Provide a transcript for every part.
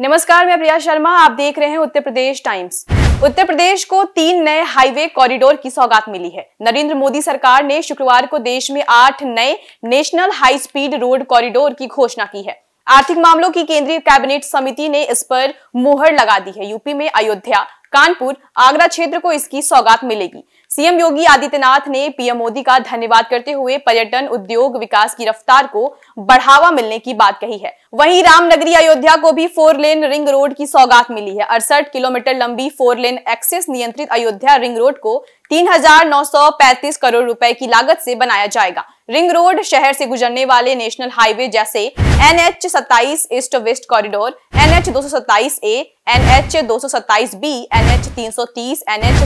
नमस्कार मैं प्रिया शर्मा आप देख रहे हैं उत्तर प्रदेश टाइम्स उत्तर प्रदेश को तीन नए हाईवे कॉरिडोर की सौगात मिली है नरेंद्र मोदी सरकार ने शुक्रवार को देश में आठ नए national high speed road corridor की घोषणा की है आर्थिक मामलों की केंद्रीय कैबिनेट समिति ने इस पर मुहर लगा दी है यूपी में अयोध्या कानपुर आगरा क्षेत्र को इसकी सौगात मिलेगी सीएम योगी आदित्यनाथ ने पीएम मोदी का धन्यवाद करते हुए पर्यटन उद्योग विकास की रफ्तार को बढ़ावा मिलने की बात कही है वहीं रामनगरी अयोध्या को भी फोर लेन रिंग रोड की सौगात मिली है अड़सठ किलोमीटर लंबी फोर लेन एक्सेस नियंत्रित अयोध्या रिंग रोड को 3,935 करोड़ रुपए की लागत से बनाया जाएगा रिंग रोड शहर से गुजरने वाले नेशनल हाईवे जैसे एन एच सत्ताईस east west corridor N H दो ए एन एच दो बी एन एच तीन सौ एन एच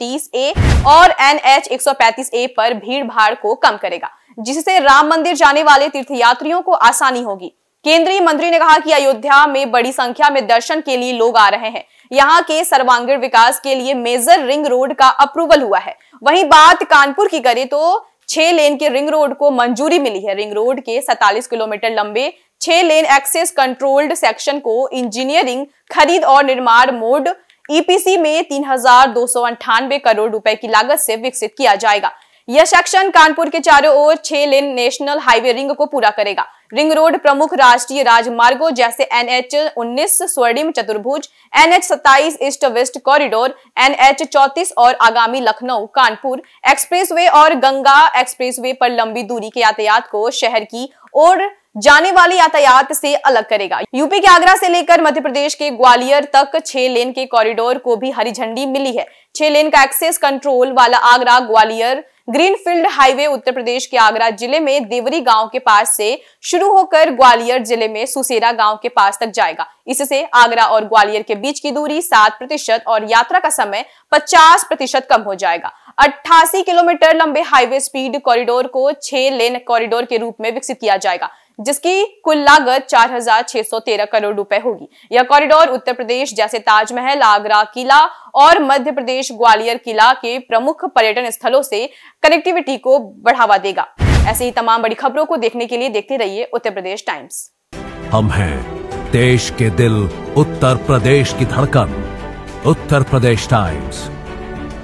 तीन ए और एन एच एक सौ पैंतीस ए पर भीड़ भाड़ को कम करेगा जिससे राम मंदिर जाने वाले तीर्थयात्रियों को आसानी होगी केंद्रीय मंत्री ने कहा कि अयोध्या में बड़ी संख्या में दर्शन के लिए लोग आ रहे हैं यहाँ के सर्वांगीण विकास के लिए मेजर रिंग रोड का अप्रूवल हुआ है वहीं बात कानपुर की करें तो छह लेन के रिंग रोड को मंजूरी मिली है रिंग रोड के 47 किलोमीटर लंबे छह लेन एक्सेस कंट्रोल्ड सेक्शन को इंजीनियरिंग खरीद और निर्माण मोड ईपीसी में तीन करोड़ रुपए की लागत से विकसित किया जाएगा यह सेक्शन कानपुर के चारों ओर छह लेन नेशनल हाईवे रिंग को पूरा करेगा रिंग रोड प्रमुख राष्ट्रीय राजमार्गों जैसे एनएच 19 स्वर्णिम चतुर्भुज NH 27 east west corridor NH 34 और आगामी लखनऊ कानपुर एक्सप्रेसवे और गंगा एक्सप्रेसवे पर लंबी दूरी के यातायात को शहर की ओर जाने वाली यातायात से अलग करेगा यूपी के आगरा से लेकर मध्य प्रदेश के ग्वालियर तक छह लेन के कॉरिडोर को भी हरी झंडी मिली है छह लेन का एक्सेस कंट्रोल वाला आगरा ग्वालियर ग्रीनफील्ड हाईवे उत्तर प्रदेश के आगरा जिले में देवरी गांव के पास से शुरू होकर ग्वालियर जिले में सुसेरा गांव के पास तक जाएगा इससे आगरा और ग्वालियर के बीच की दूरी सात प्रतिशत और यात्रा का समय पचास प्रतिशत कम हो जाएगा 88 किलोमीटर लंबे हाईवे स्पीड कॉरिडोर को छह लेन कॉरिडोर के रूप में विकसित किया जाएगा जिसकी कुल लागत 4,613 करोड़ रुपए होगी यह कॉरिडोर उत्तर प्रदेश जैसे ताजमहल आगरा किला और मध्य प्रदेश ग्वालियर किला के प्रमुख पर्यटन स्थलों से कनेक्टिविटी को बढ़ावा देगा ऐसी ही तमाम बड़ी खबरों को देखने के लिए देखते रहिए उत्तर प्रदेश टाइम्स हम हैं देश के दिल उत्तर प्रदेश की धड़कन उत्तर प्रदेश टाइम्स